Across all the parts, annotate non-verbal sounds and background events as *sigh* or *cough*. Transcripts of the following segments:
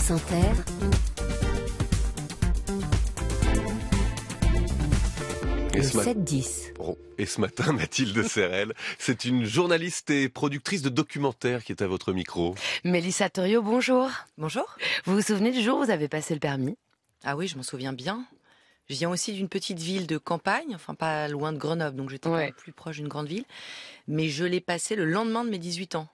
France Inter, Et ce, 7 -10. et ce matin, *laughs* Mathilde Serrel, c'est une journaliste et productrice de documentaires qui est à votre micro. Mélissa Torio, bonjour. Bonjour. Vous vous souvenez du jour où vous avez passé le permis Ah oui, je m'en souviens bien. Je viens aussi d'une petite ville de campagne, enfin pas loin de Grenoble, donc j'étais plus proche d'une grande ville. Mais je l'ai passé le lendemain de mes 18 ans.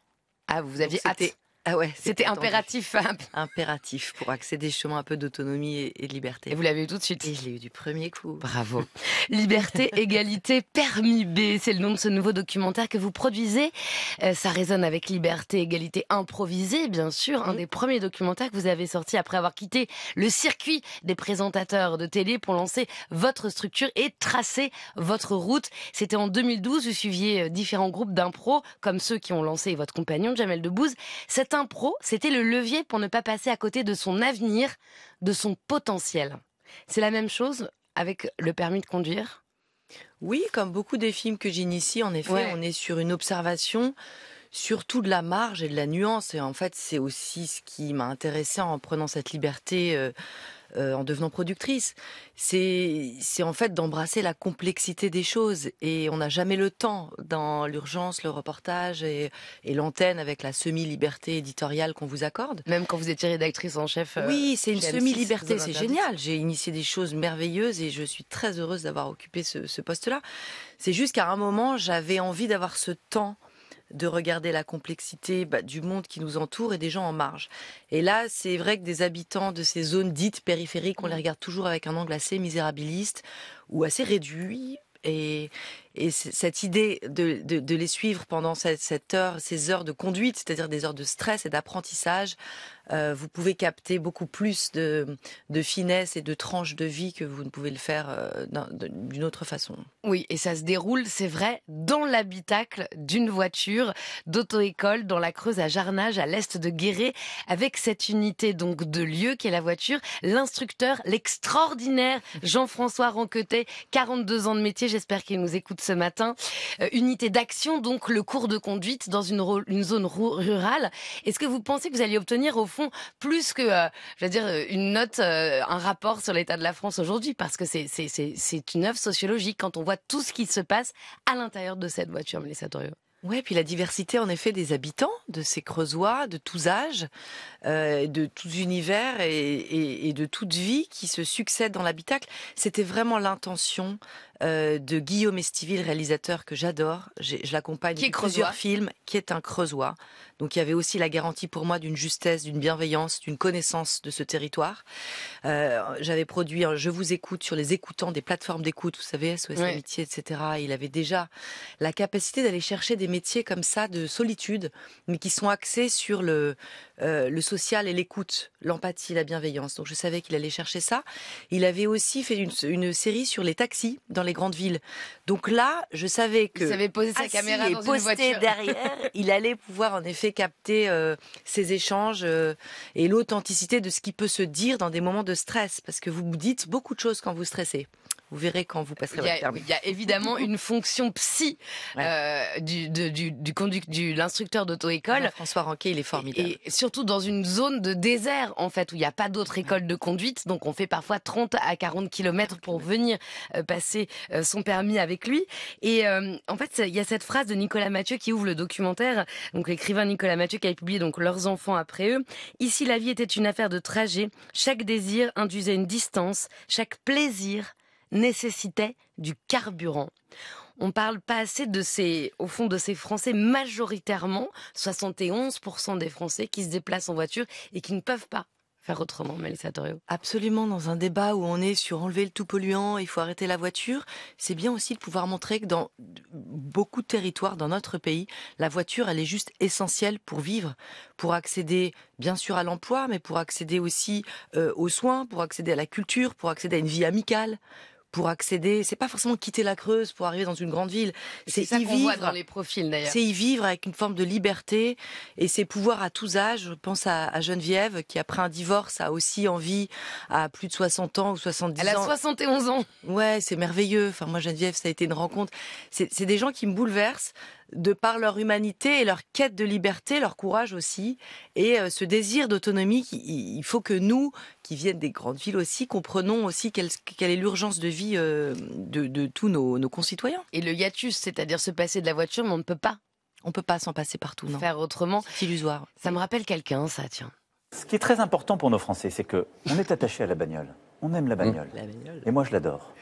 Ah, vous aviez hâte ah ouais, c'était impératif. Hein. impératif pour accéder justement un peu d'autonomie et, de liberté. Et vous l'avez eu tout de suite. Et je l'ai eu du premier coup. Bravo. *laughs* liberté, égalité, permis B, c'est le nom de ce nouveau documentaire que vous produisez. Euh, ça résonne avec liberté, égalité improvisée, bien sûr, un des premiers documentaires que vous avez sorti après avoir quitté le circuit des présentateurs de télé pour lancer votre structure et tracer votre route. C'était en 2012, vous suiviez euh, différents groupes d'impro comme ceux qui ont lancé votre compagnon Jamel Debbouze pro, c'était le levier pour ne pas passer à côté de son avenir, de son potentiel. C'est la même chose avec le permis de conduire Oui, comme beaucoup des films que j'initie, en effet, on est sur une observation, surtout de la marge et de la nuance. Et en fait, c'est aussi ce qui m'a intéressé en prenant cette liberté. Euh, euh, en devenant productrice. C'est en fait d'embrasser la complexité des choses et on n'a jamais le temps dans l'urgence, le reportage et, l'antenne avec la semi-liberté éditoriale qu'on vous accorde. Même quand vous étiez rédactrice en chef. Euh, oui, c'est une semi-liberté, c'est génial. J'ai initié des choses merveilleuses et je suis très heureuse d'avoir occupé ce poste-là. C'est juste qu'à un moment, j'avais envie d'avoir ce temps de regarder la complexité bah, du monde qui nous entoure et des gens en marge. Et là, c'est vrai que des habitants de ces zones dites périphériques, on les mm. regarde toujours avec un angle assez misérabiliste ou assez réduit. Et, et cette idée de, les suivre pendant cette, heure, ces heures de conduite, c'est-à-dire des heures de stress et d'apprentissage, euh, vous pouvez capter beaucoup plus de, finesse et de tranches de vie que vous ne pouvez le faire euh, d'une autre façon. Oui, et ça se déroule, c'est vrai, dans l'habitacle d'une voiture d'auto-école dans la Creuse à Jarnage, à l'est de Guéret, avec cette unité donc de lieu qui est la voiture, l'instructeur, l'extraordinaire Jean-François Ranquetet, 42 ans de métier, j'espère qu'il nous écoute ce matin. Euh, unité d'action, donc le cours de conduite dans une, zone rurale. Est-ce que vous pensez que vous allez obtenir au fond plus que, euh, je veux dire, euh, une note, un rapport sur l'état de la France aujourd'hui Parce que c'est une œuvre sociologique quand on voit tout ce qui se passe à l'intérieur de cette voiture, Mélissa Torio. Oui, puis la diversité en effet des habitants de ces Creusois de tous âges, euh, de tout univers et, de toute vie qui se succèdent dans l'habitacle. C'était vraiment l'intention euh, de Guillaume Estiville, réalisateur que j'adore. Je l'accompagne dans plusieurs films, qui est un creusois. Donc il y avait aussi la garantie pour moi d'une justesse, d'une bienveillance, d'une connaissance de ce territoire. Euh, j'avais produit un Je vous écoute sur les écoutants des plateformes d'écoute, vous savez, SOS Amitié, etc. il avait déjà la capacité d'aller chercher des métiers comme ça de solitude, mais qui sont axés sur le, euh, le et l'écoute, l'empathie, la bienveillance. Donc je savais qu'il allait chercher ça. Il avait aussi fait une, série sur les taxis dans les grandes villes. Donc là, je savais que il avait posé sa caméra dans une voiture. derrière, *laughs* il allait pouvoir en effet capter ces euh, échanges euh, et l'authenticité de ce qui peut se dire dans des moments de stress, parce que vous dites beaucoup de choses quand vous stressez. Vous verrez quand vous passerez votre permis. Il y a évidemment *laughs* une fonction psy euh, du, de, du, l'instructeur d'auto-école. Ah, François Ranquet, il est formidable. Et, surtout dans une zone de désert, en fait, où il n'y a pas d'autre école de conduite. Donc, on fait parfois 30 à 40 kilomètres ah, pour venir euh, passer euh, son permis avec lui. Et en fait, il y a cette phrase de Nicolas Mathieu qui ouvre le documentaire. Donc, l'écrivain Nicolas Mathieu qui a publié donc Leurs enfants après eux. Ici, la vie était une affaire de trajet. Chaque désir induisait une distance. Chaque plaisir nécessitait du carburant. On parle pas assez de ces, au fond, de ces Français majoritairement, 71% des Français qui se déplacent en voiture et qui ne peuvent pas faire autrement, Mélissa Absolument, dans un débat où on est sur enlever le tout polluant, il faut arrêter la voiture, c'est bien aussi de pouvoir montrer que dans beaucoup de territoires dans notre pays, la voiture, elle est juste essentielle pour vivre, pour accéder bien sûr à l'emploi, mais pour accéder aussi euh, aux soins, pour accéder à la culture, pour accéder à une vie amicale, pour accéder. C'est pas forcément quitter la Creuse pour arriver dans une grande ville. C'est y vivre. dans les profils C'est y vivre avec une forme de liberté et c'est pouvoir à tous âges. Je pense à, Geneviève qui après un divorce a aussi envie à plus de 60 ans ou 70 ans. Elle a 71 ans. Ouais, c'est merveilleux. Enfin moi Geneviève, ça a été une rencontre. C'est des gens qui me bouleversent de par leur humanité et leur quête de liberté, leur courage aussi, et euh, ce désir d'autonomie, il faut que nous, qui viennent des grandes villes aussi, comprenons aussi quelle, est l'urgence de vie euh, de, tous nos, concitoyens. Et le hiatus, c'est-à-dire se passer de la voiture, mais on ne peut pas. On ne peut pas s'en passer partout, non. Faire autrement. C'est illusoire. Ça me rappelle quelqu'un, ça, tiens. Ce qui est très important pour nos Français, c'est que on est attaché à la bagnole on aime mm. la bagnole. Et moi, je l'adore.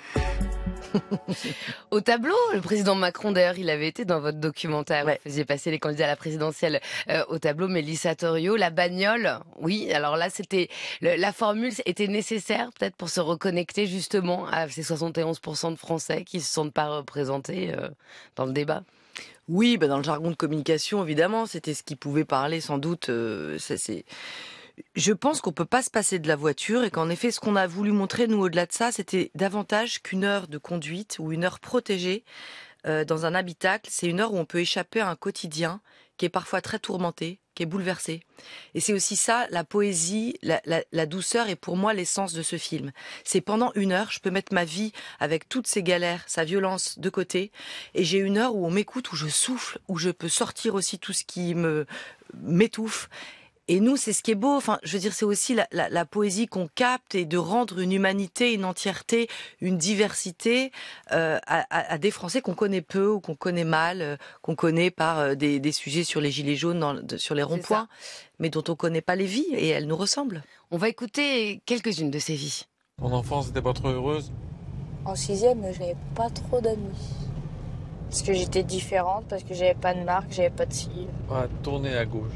Au tableau, le président Macron, d'ailleurs, il avait été dans votre documentaire. Vous faisiez passer les candidats à la présidentielle euh, au tableau. Mélissa Torio, la bagnole, oui. Alors là, c'était la formule était nécessaire, peut-être, pour se reconnecter justement à ces 71% de Français qui ne se sont pas représentés euh, dans le débat. Oui, bah, dans le jargon de communication, évidemment, c'était ce qui pouvait parler, sans doute. ça, euh, c'est je pense qu'on peut pas se passer de la voiture et qu'en effet, ce qu'on a voulu montrer, nous, au-delà de ça, c'était davantage qu'une heure de conduite ou une heure protégée euh, dans un habitacle. C'est une heure où on peut échapper à un quotidien qui est parfois très tourmenté, qui est bouleversé. Et c'est aussi ça, la poésie, la, douceur est pour moi l'essence de ce film. C'est pendant une heure, je peux mettre ma vie avec toutes ses galères, sa violence de côté, et j'ai une heure où on m'écoute, où je souffle, où je peux sortir aussi tout ce qui me m'étouffe. Et nous, c'est ce qui est beau. Enfin, je veux dire, c'est aussi la, poésie qu'on capte et de rendre une humanité, une entièreté, une diversité euh, à, des Français qu'on connaît peu ou qu'on connaît mal, euh, qu'on connaît par euh, des, sujets sur les gilets jaunes, sur les ronds-points, mais dont on connaît pas les vies et elles nous ressemblent. On va écouter quelques-unes de ces vies. Mon enfance n'était pas trop heureuse. En sixième, je n'avais pas trop d'amis. Parce que j'étais différente, parce que j'avais pas de marque, j'avais pas de style. On va tourner à gauche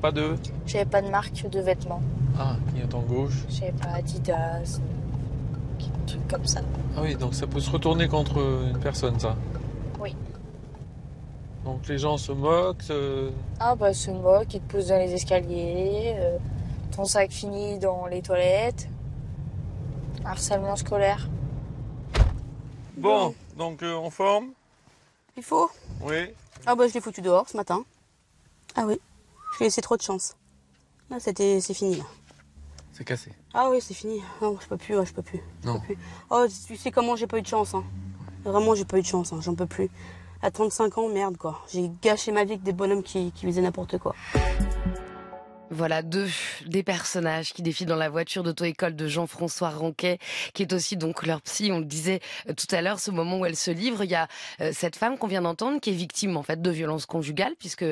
pas de J'avais pas de marque de vêtements. Ah, en gauche. J'avais pas Adidas, euh, un comme ça. Ah oui, donc ça peut se retourner contre une personne, ça Oui. Donc les gens se moquent euh, Ah bah se moquent, ils te poussent dans les escaliers, euh, ton sac finit dans les toilettes, harcèlement scolaire. Bon, donc en on forme Il faut Oui. Ah bah je l'ai foutu dehors ce matin. Ah oui. Je laissé trop de chance. Là, c'était, c'est fini. C'est cassé. Ah oui, c'est fini. Non, je peux plus, je peux plus. Non. Oh, tu sais comment j'ai pas eu de chance. Hein. Vraiment, j'ai pas eu de chance. Hein. J'en peux plus. À 35 ans, merde quoi. J'ai gâché ma vie avec des bonhommes qui, qui faisaient n'importe quoi. Voilà deux des personnages qui défient dans la voiture d'auto-école de Jean-François Ranquet, qui est aussi donc leur psy. On le disait euh, tout à l'heure, ce moment où elle se livre, il y a euh, cette femme qu'on vient d'entendre qui est victime en fait de violences conjugales puisque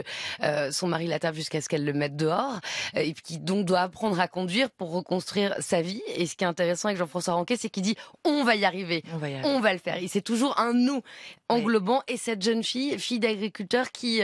euh, son mari la jusqu'à ce qu'elle le mette dehors et qui donc doit apprendre à conduire pour reconstruire sa vie. Et ce qui est intéressant avec Jean-François Ranquet, c'est qu'il dit on va y arriver, on va, le faire. Et c'est toujours un nous englobant et cette jeune fille, fille d'agriculteur qui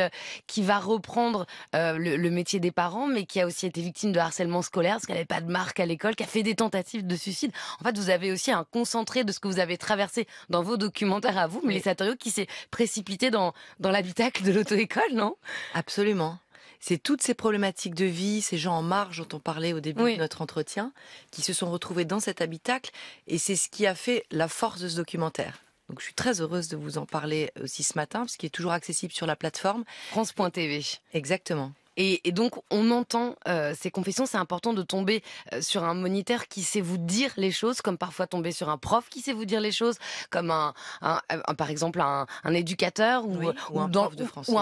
qui va reprendre le métier des parents, mais qui qui a aussi été victime de harcèlement scolaire, parce qu'elle n'avait pas de marque à l'école, qui a fait des tentatives de suicide. En fait, vous avez aussi un concentré de ce que vous avez traversé dans vos documentaires à vous, mais les satériaux qui s'est précipité dans, dans l'habitacle de l'auto-école, non Absolument. C'est toutes ces problématiques de vie, ces gens en marge dont on parlait au début de notre entretien, qui se sont retrouvés dans cet habitacle, et c'est ce qui a fait la force de ce documentaire. Donc je suis très heureuse de vous en parler aussi ce matin, parce qu'il est toujours accessible sur la plateforme France.tv. Exactement. Et, donc, on entend euh, ces confessions. C'est important de tomber euh, sur un moniteur qui sait vous dire les choses, comme parfois tomber sur un prof qui sait vous dire les choses, comme un, euh, par exemple un, éducateur ou, un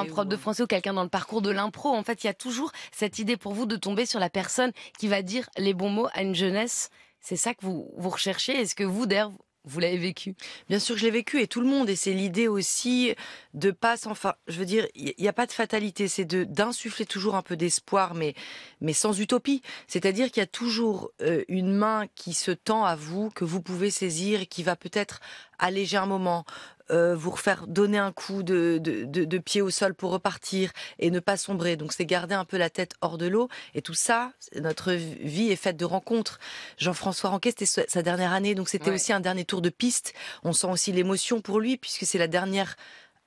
prof de français, ou quelqu'un dans le parcours de l'impro. En fait, il y a toujours cette idée pour vous de tomber sur la personne qui va dire les bons mots à une jeunesse. C'est ça que vous, vous recherchez. Est-ce que vous, d'ailleurs, vous l'avez vécu Bien sûr, je l'ai vécu et tout le monde. Et c'est l'idée aussi de pas Enfin, Je veux dire, il n'y a pas de fatalité. C'est de d'insuffler toujours un peu d'espoir, mais mais sans utopie. C'est-à-dire qu'il y a toujours euh, une main qui se tend à vous, que vous pouvez saisir, et qui va peut-être alléger un moment, euh, vous refaire donner un coup de, de, pied au sol pour repartir et ne pas sombrer. Donc c'est garder un peu la tête hors de l'eau. Et tout ça, notre vie est faite de rencontres. Jean-François Ranquet, c'était sa dernière année, donc c'était aussi un dernier tour de piste. On sent aussi l'émotion pour lui, puisque c'est la dernière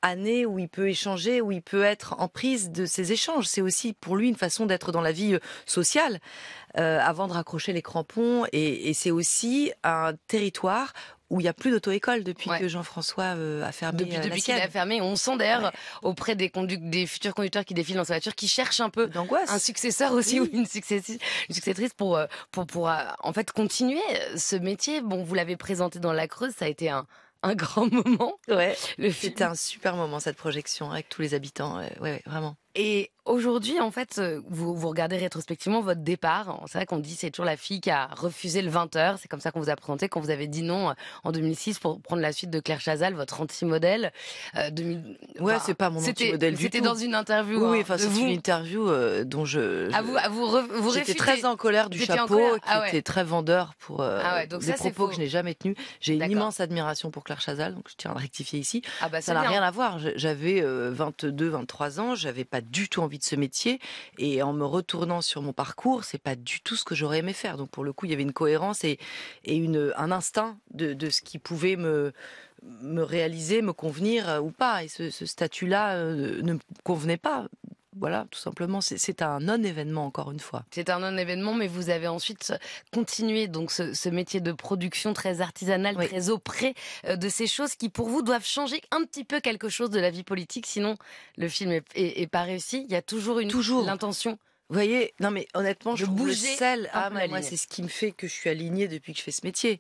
année où il peut échanger, où il peut être en prise de ces échanges. C'est aussi pour lui une façon d'être dans la vie euh, sociale euh, avant de raccrocher les crampons. et c'est aussi un territoire où il n'y a plus d'auto-école depuis que Jean-François euh, a fermé depuis, euh, qu'elle a fermé, on sent d'ailleurs auprès des, futurs conducteurs qui défilent dans sa voiture, qui cherchent un peu un successeur aussi ou une, successeuse successrice euh, pour, pour, en fait continuer ce métier. Bon, vous l'avez présenté dans la Creuse, ça a été un, un grand *laughs* moment. Ouais, c'était un super moment cette projection avec tous les habitants. ouais, vraiment. Et aujourd'hui, en fait, euh, vous, vous regardez rétrospectivement votre départ. C'est vrai qu'on dit c'est toujours la fille qui a refusé le 20h. C'est comme ça qu'on vous a présenté quand vous avez dit non euh, en 2006 pour prendre la suite de Claire Chazal, votre anti-modèle. 2000... Euh, ouais, c'est pas mon anti-modèle du tout. C'était dans une interview. Oui, hein, enfin, c'est une interview dont je. vous, vous, J'étais très en colère du chapeau, ah qui était très vendeur pour ah ouais, donc des propos que je n'ai jamais tenus. J'ai une immense admiration pour Claire Chazal, donc je tiens à rectifier ici. Ah bah, ça n'a rien à voir. J'avais 22, 23 ans, j'avais pas du tout envie de ce métier. Et en me retournant sur mon parcours, c'est pas du tout ce que j'aurais aimé faire. Donc pour le coup, il y avait une cohérence et, une, un instinct de, ce qui pouvait me, me réaliser, me convenir euh, ou pas. Et ce, statut-là euh, ne me convenait pas voilà, tout simplement, c'est un non-événement encore une fois. C'est un non-événement, mais vous avez ensuite euh, continué donc ce, métier de production très artisanal, très auprès euh, de ces choses qui pour vous doivent changer un petit peu quelque chose de la vie politique, sinon le film est, pas réussi. Il y a toujours une toujours l'intention. Vous voyez, non mais honnêtement, je bouge celle Ah, moi, c'est ce qui me fait que je suis alignée depuis que je fais ce métier.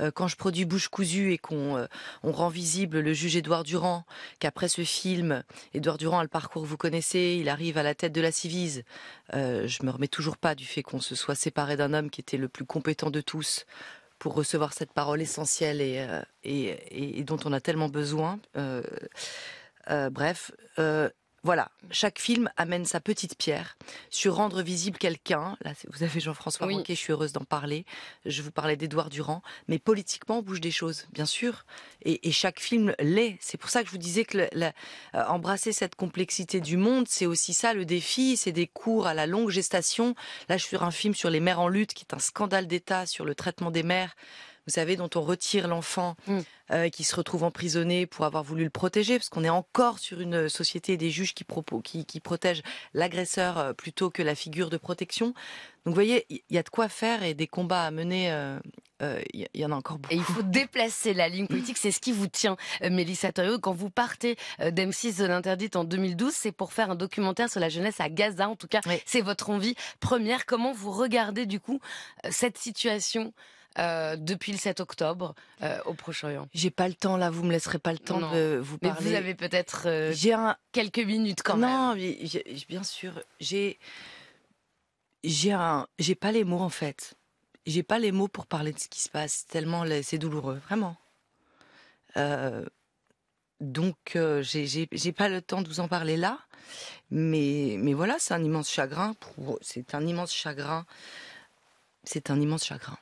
Euh, quand je produis Bouche cousue et qu'on euh, rend visible le juge Édouard Durand, qu'après ce film, Édouard Durand a le parcours vous connaissez, il arrive à la tête de la Civise. Euh, je me remets toujours pas du fait qu'on se soit séparé d'un homme qui était le plus compétent de tous pour recevoir cette parole essentielle et dont on a tellement besoin. bref, voilà, chaque film amène sa petite pierre sur rendre visible quelqu'un. Là, vous avez Jean-François oui. je suis heureuse d'en parler. Je vous parlais d'Edouard Durand, mais politiquement, on bouge des choses, bien sûr. Et, chaque film l'est. C'est pour ça que je vous disais que euh, embrasser cette complexité du monde, c'est aussi ça le défi. C'est des cours à la longue gestation. Là, je suis sur un film sur les mères en lutte, qui est un scandale d'État sur le traitement des mères vous savez, dont on retire l'enfant mm. euh, qui se retrouve emprisonné pour avoir voulu le protéger, parce qu'on est encore sur une société des juges qui, protègent l'agresseur euh, plutôt que la figure de protection. Donc vous voyez, il y a de quoi faire et des combats à mener, il euh, y, en a encore beaucoup. Et il faut déplacer la ligne politique, c'est ce qui vous tient, Mélissa Torio. Quand vous partez d'M6 l'interdite en 2012, c'est pour faire un documentaire sur la jeunesse à Gaza, en tout cas, c'est votre envie première. Comment vous regardez du coup cette situation euh, depuis le 7 octobre euh, au Proche-Orient J'ai pas le temps là, vous me laisserez pas le temps de vous parler. Mais vous avez peut-être euh, j'ai quelques minutes quand même. Non, bien sûr, j'ai j'ai j'ai pas les mots en fait. J'ai pas les mots pour parler de ce qui se passe tellement c'est douloureux, vraiment. donc j'ai pas le temps de vous en parler là, mais mais voilà, c'est un immense chagrin. C'est un immense chagrin. C'est un immense chagrin.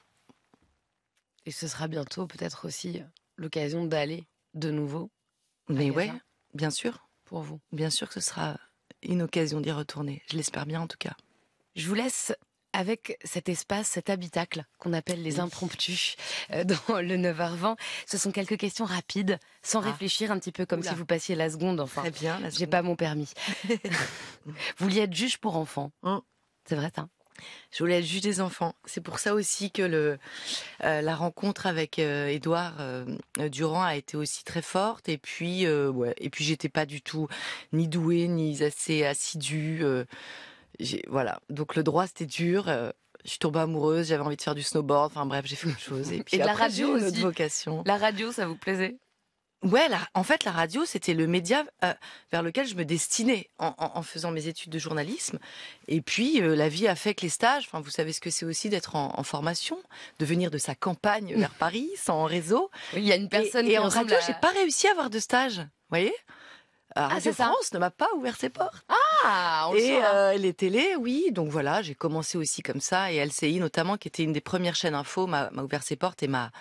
Et ce sera bientôt peut-être aussi l'occasion d'aller de nouveau. Mais ouais, bien sûr. Pour vous. Bien sûr que ce sera une occasion d'y retourner. Je l'espère bien en tout cas. Je vous laisse avec cet espace, cet habitacle qu'on appelle les impromptus euh, *laughs* dans le 9h20. Ce sont quelques questions rapides, sans ah. réfléchir, un petit peu comme si vous passiez la seconde. Enfin, très bien. J'ai pas mon permis. *laughs* vous l'y êtes juge pour enfants. Hum. C'est vrai, ça je voulais être juge des enfants. C'est pour ça aussi que le, euh, la rencontre avec Edouard euh, euh, Durand a été aussi très forte. Et puis, ouais, et puis j'étais pas du tout ni douée ni assez assidue. voilà. Donc le droit c'était dur. je suis tombée amoureuse. J'avais envie de faire du snowboard. Enfin bref, j'ai fait autre chose. Et *laughs* puis après, la radio une aussi. vocation. La radio, ça vous plaisait Ouais, en fait, la radio, c'était le média euh, vers lequel je me destinais en, faisant mes études de journalisme. Et puis, euh, la vie a fait que les stages, enfin, vous savez ce que c'est aussi d'être en, formation, de venir de sa campagne mm. vers Paris, sans réseau. il y a une personne et, et en radio, je j'ai pas réussi à avoir de stage. Vous voyez euh, ah, France ne m'a pas ouvert ses portes. Ah, on et les télés, oui. Donc voilà, j'ai commencé aussi comme ça. Et LCI notamment, qui était une des premières chaînes info, m'a ouvert ses portes et m'a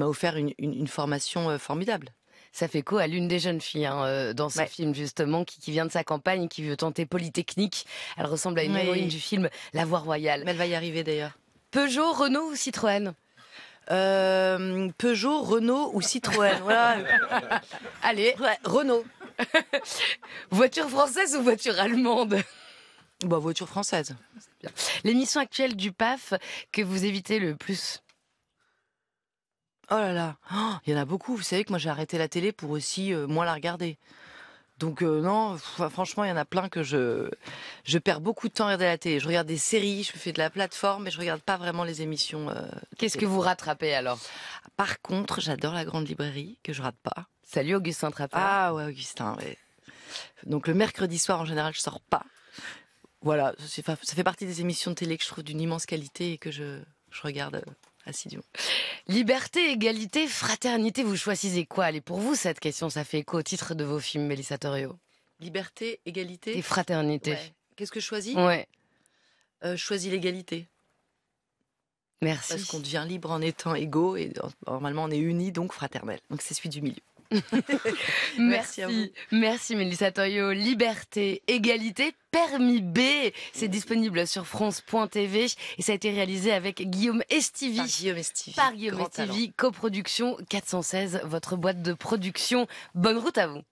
offert une, une formation formidable. Ça fait quoi à l'une des jeunes filles hein, euh, dans ce film justement qui, vient de sa campagne, qui veut tenter Polytechnique. Elle ressemble à une héroïne du film La Voix Royale. elle va y arriver d'ailleurs. Peugeot, Renault ou Citroën euh, Peugeot, Renault ou Citroën. *laughs* Allez, Renault. *laughs* voiture française ou voiture allemande Bah voiture française. L'émission actuelle du PAF que vous évitez le plus Oh là là, oh, il y en a beaucoup. Vous savez que moi j'ai arrêté la télé pour aussi euh, moins la regarder. Donc euh, non, franchement, il y en a plein que je je perds beaucoup de temps à regarder la télé. Je regarde des séries, je fais de la plateforme, mais je regarde pas vraiment les émissions. Euh, Qu'est-ce que vous rattrapez alors Par contre, j'adore la grande librairie que je rate pas. Salut Augustin Trappard. Ah ouais, Augustin. Donc le mercredi soir en général, je sors pas. Voilà, ça fait partie des émissions de télé que je trouve d'une immense qualité et que je je regarde ah, Liberté, égalité, fraternité, vous choisissez quoi Allez, pour vous, cette question, ça fait écho au titre de vos films, Mélissa Liberté, égalité. Et fraternité. Qu'est-ce que je choisis Ouais. Euh, je choisis l'égalité. Merci. Parce qu'on devient libre en étant égaux et normalement on est unis, donc fraternels. Donc c'est celui du milieu. *laughs* merci, à Mélissa Toyo. Liberté, égalité, permis B. C'est disponible sur France.tv et ça a été réalisé avec Guillaume Estivi. Par Guillaume Estivi. Par Guillaume coproduction 416, votre boîte de production. Bonne route à vous.